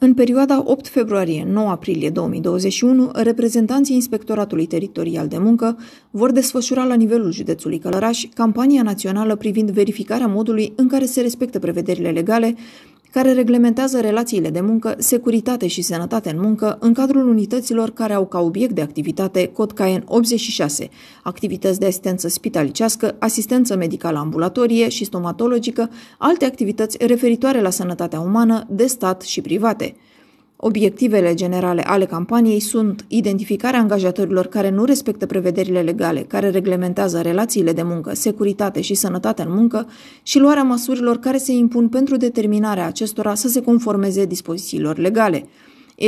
În perioada 8 februarie-9 aprilie 2021, reprezentanții Inspectoratului Teritorial de Muncă vor desfășura la nivelul județului Călăraș campania națională privind verificarea modului în care se respectă prevederile legale care reglementează relațiile de muncă, securitate și sănătate în muncă în cadrul unităților care au ca obiect de activitate cod CAEN 86, activități de asistență spitalicească, asistență medicală ambulatorie și stomatologică, alte activități referitoare la sănătatea umană, de stat și private. Obiectivele generale ale campaniei sunt identificarea angajatorilor care nu respectă prevederile legale care reglementează relațiile de muncă, securitate și sănătate în muncă și luarea măsurilor care se impun pentru determinarea acestora să se conformeze dispozițiilor legale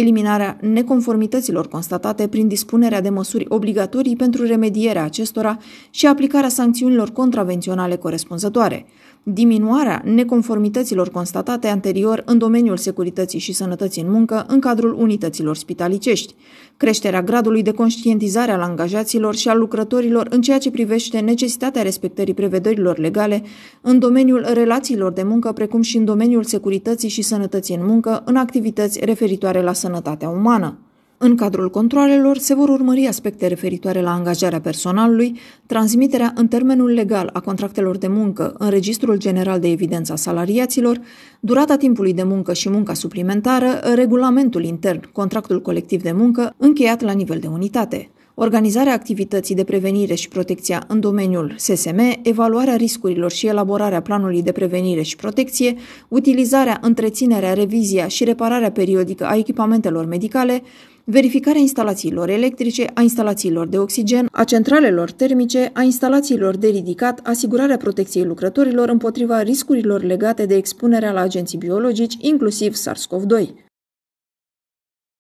eliminarea neconformităților constatate prin dispunerea de măsuri obligatorii pentru remedierea acestora și aplicarea sancțiunilor contravenționale corespunzătoare, diminuarea neconformităților constatate anterior în domeniul securității și sănătății în muncă în cadrul unităților spitalicești, creșterea gradului de conștientizare al angajaților și al lucrătorilor în ceea ce privește necesitatea respectării prevederilor legale în domeniul relațiilor de muncă, precum și în domeniul securității și sănătății în muncă în activități referitoare la sănătatea umană. În cadrul controalelor se vor urmări aspecte referitoare la angajarea personalului, transmiterea în termenul legal a contractelor de muncă în Registrul General de Evidență a Salariaților, durata timpului de muncă și munca suplimentară, regulamentul intern, contractul colectiv de muncă, încheiat la nivel de unitate organizarea activității de prevenire și protecția în domeniul SSM, evaluarea riscurilor și elaborarea planului de prevenire și protecție, utilizarea, întreținerea, revizia și repararea periodică a echipamentelor medicale, verificarea instalațiilor electrice, a instalațiilor de oxigen, a centralelor termice, a instalațiilor de ridicat, asigurarea protecției lucrătorilor împotriva riscurilor legate de expunerea la agenții biologici, inclusiv SARS-CoV-2.